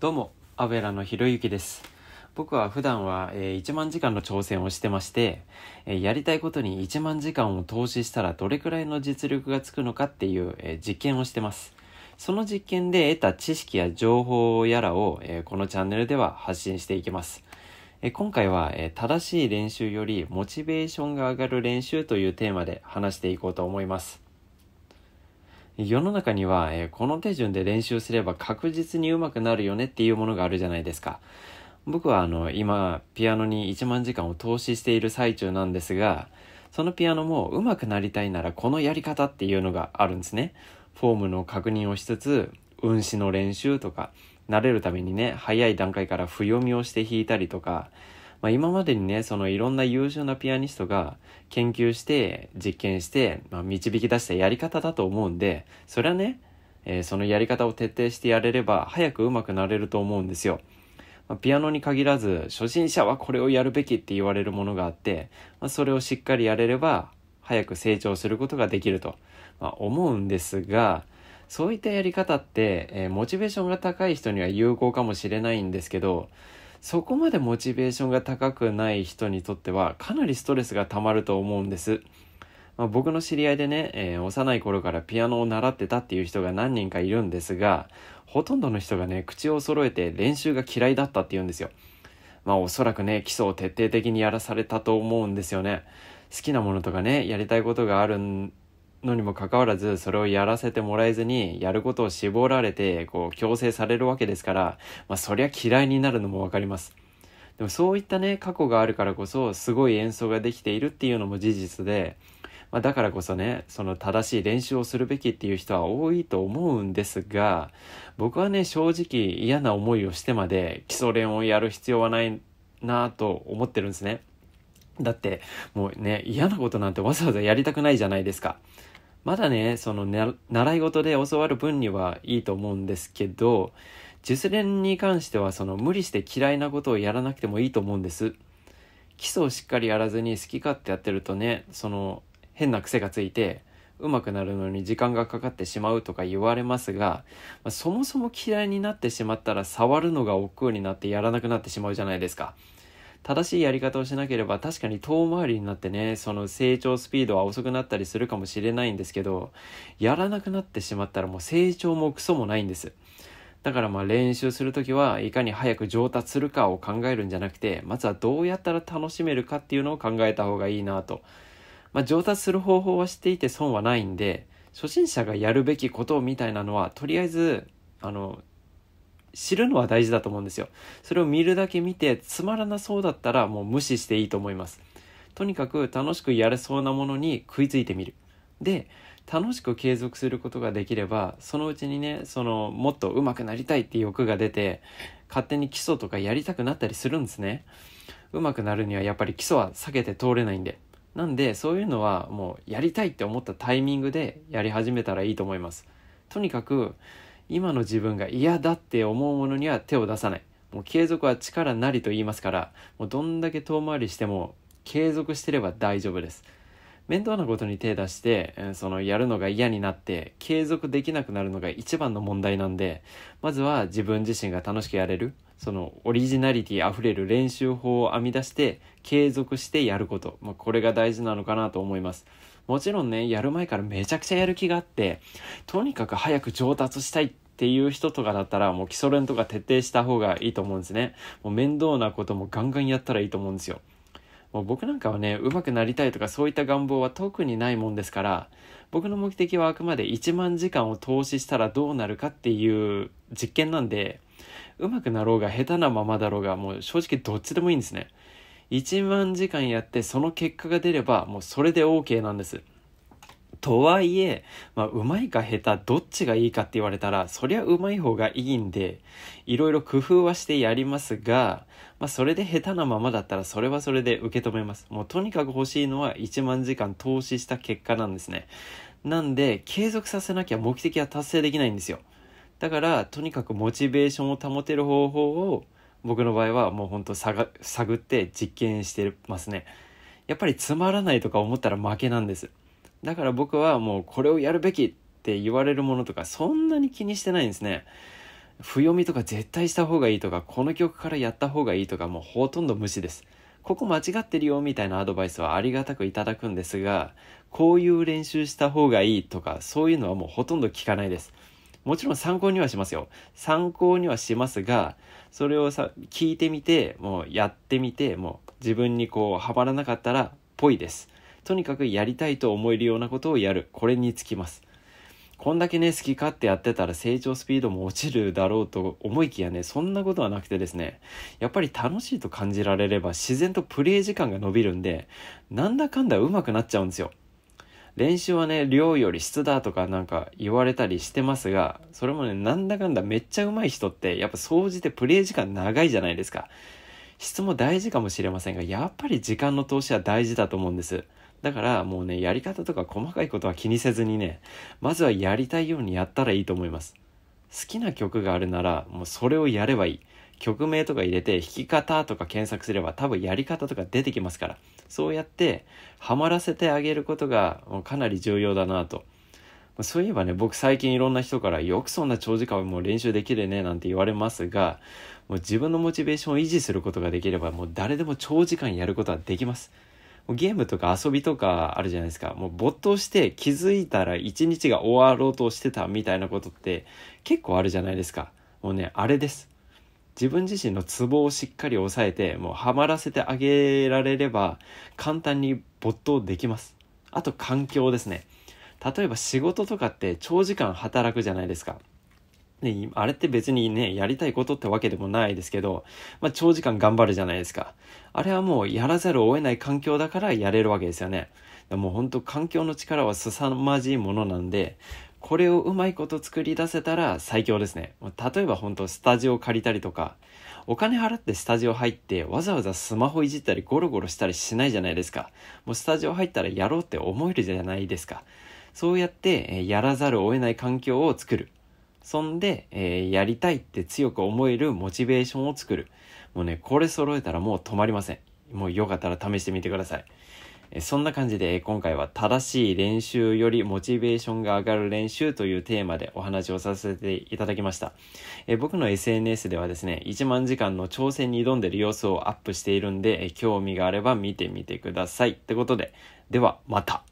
どうも、アベラのひろゆきです。僕は普段は、えー、1万時間の挑戦をしてまして、えー、やりたいことに1万時間を投資したらどれくらいの実力がつくのかっていう、えー、実験をしてます。その実験で得た知識や情報やらを、えこのチャンネルでは発信していきます。え今回は、え正しい練習よりモチベーションが上がる練習というテーマで話していこうと思います。世の中には、えー、この手順で練習すれば確実に上手くなるよねっていうものがあるじゃないですか。僕はあの今ピアノに1万時間を投資している最中なんですがそのピアノも上手くなりたいならこのやり方っていうのがあるんですね。フォームの確認をしつつ運指の練習とか慣れるためにね早い段階から譜読みをして弾いたりとかまあ、今までにねそのいろんな優秀なピアニストが研究して実験して、まあ、導き出したやり方だと思うんでそれはね、えー、そのやり方を徹底してやれれば早く上手くなれると思うんですよ。ピアノに限らず初心者はこれをやるべきって言われるものがあって、まあ、それをしっかりやれれば早く成長することができると、まあ、思うんですがそういったやり方って、えー、モチベーションが高い人には有効かもしれないんですけどそこまでモチベーションが高くない人にとってはかなりストレスがたまると思うんです。まあ、僕の知り合いでね、えー、幼い頃からピアノを習ってたっていう人が何人かいるんですが、ほとんどの人がね、口を揃えて練習が嫌いだったって言うんですよ。まあおそらくね、基礎を徹底的にやらされたと思うんですよね。好きなものとかね、やりたいことがあるんのにもかかわらずそれをやらせてもらえずにやることを絞られてこう強制されるわけですから、まあ、そりゃ嫌いになるのも分かります。でもそういったね過去があるからこそすごい演奏ができているっていうのも事実で、まあ、だからこそねその正しい練習をするべきっていう人は多いと思うんですが僕はね正直嫌な思いをしてまで基礎練をやる必要はないなと思ってるんですね。だってもうね嫌なことなんてわざわざやりたくないじゃないですか。まだね、その、習い事で教わる分にはいいと思うんですけど、熟練に関してはその無理して嫌いなことをやらなくてもいいと思うんです。基礎をしっかりやらずに好き勝手やってるとね、その変な癖がついて、うまくなるのに時間がかかってしまうとか言われますが、まあ、そもそも嫌いになってしまったら触るのが億劫になってやらなくなってしまうじゃないですか。正しいやり方をしなければ確かに遠回りになってねその成長スピードは遅くなったりするかもしれないんですけどやらなくなってしまったらもう成長もクソもないんですだからまあ練習する時はいかに早く上達するかを考えるんじゃなくてまずはどうやったら楽しめるかっていうのを考えた方がいいなと、まあ、上達する方法は知っていて損はないんで初心者がやるべきことみたいなのはとりあえずあの知るのは大事だと思うんですよ。それを見るだけ見てつまらなそうだったらもう無視していいと思います。とにかく楽しくやれそうなものに食いついてみる。で、楽しく継続することができれば、そのうちにね、そのもっと上手くなりたいって欲が出て、勝手に基礎とかやりたくなったりするんですね。上手くなるにはやっぱり基礎は避けて通れないんで。なんで、そういうのはもうやりたいって思ったタイミングでやり始めたらいいと思います。とにかく、今の自分が嫌だって思うものには手を出さないもう継続は力なりと言いますからもうどんだけ遠回りしても継続してれば大丈夫です面倒なことに手出してそのやるのが嫌になって継続できなくなるのが一番の問題なんでまずは自分自身が楽しくやれるそのオリジナリティあふれる練習法を編み出して継続してやること、まあ、これが大事なのかなと思いますもちろんねやる前からめちゃくちゃやる気があってとにかく早く上達したいっていう人とかだったらもう基礎練とか徹底した方がいいと思うんですねもう面倒なこともガンガンやったらいいと思うんですよもう僕なんかはね上手くなりたいとかそういった願望は特にないもんですから僕の目的はあくまで1万時間を投資したらどうなるかっていう実験なんで上手くなろうが下手なままだろうがもう正直どっちでもいいんですね1万時間やってその結果が出ればもうそれで OK なんですとはいえ、まあ、うまいか下手、どっちがいいかって言われたら、そりゃうまい方がいいんで、いろいろ工夫はしてやりますが、まあ、それで下手なままだったら、それはそれで受け止めます。もうとにかく欲しいのは1万時間投資した結果なんですね。なんで、継続させなきゃ目的は達成できないんですよ。だからとにかくモチベーションを保てる方法を僕の場合はもうほんと探って実験してますねやっぱりつまらないとか思ったら負けなんですだから僕はもうこれをやるべきって言われるものとかそんなに気にしてないんですね不読みとか絶対した方がいいとかこの曲からやった方がいいとかもうほとんど無視ですここ間違ってるよみたいなアドバイスはありがたくいただくんですがこういう練習した方がいいとかそういうのはもうほとんど聞かないですもちろん参考にはしますよ。参考にはしますが、それをさ、聞いてみて、もうやってみて、もう自分にこう、はまらなかったら、ぽいです。とにかくやりたいと思えるようなことをやる。これにつきます。こんだけね、好き勝手やってたら成長スピードも落ちるだろうと思いきやね、そんなことはなくてですね、やっぱり楽しいと感じられれば自然とプレイ時間が伸びるんで、なんだかんだ上手くなっちゃうんですよ。練習はね、量より質だとかなんか言われたりしてますが、それもね、なんだかんだめっちゃ上手い人って、やっぱ総じてプレイ時間長いじゃないですか。質も大事かもしれませんが、やっぱり時間の投資は大事だと思うんです。だからもうね、やり方とか細かいことは気にせずにね、まずはやりたいようにやったらいいと思います。好きな曲があるなら、もうそれをやればいい。曲名とか入れて弾き方とか検索すれば多分やり方とか出てきますからそうやってハマらせてあげることがかなり重要だなとそういえばね僕最近いろんな人からよくそんな長時間もう練習できるねなんて言われますがもう自分のモチベーションを維持することができればもう誰でも長時間やることはできますゲームとか遊びとかあるじゃないですか。もう没頭して気づいたら一日が終わろうとしてたみたいなことって結構あるじゃないですか。もうね、あれです。自分自身のツボをしっかり押さえてもうハマらせてあげられれば簡単に没頭できますあと環境ですね例えば仕事とかって長時間働くじゃないですかであれって別にね、やりたいことってわけでもないですけど、まあ、長時間頑張るじゃないですか。あれはもうやらざるを得ない環境だからやれるわけですよね。もう本当環境の力は凄まじいものなんで、これをうまいこと作り出せたら最強ですね例えば本当スタジオ借りたりとかお金払ってスタジオ入ってわざわざスマホいじったりゴロゴロしたりしないじゃないですかもうスタジオ入ったらやろうって思えるじゃないですかそうやってやらざるを得ない環境を作るそんで、えー、やりたいって強く思えるモチベーションを作るもうねこれ揃えたらもう止まりませんもうよかったら試してみてくださいそんな感じで今回は正しい練習よりモチベーションが上がる練習というテーマでお話をさせていただきました。え僕の SNS ではですね、1万時間の挑戦に挑んでる様子をアップしているんで、興味があれば見てみてください。ってことで、ではまた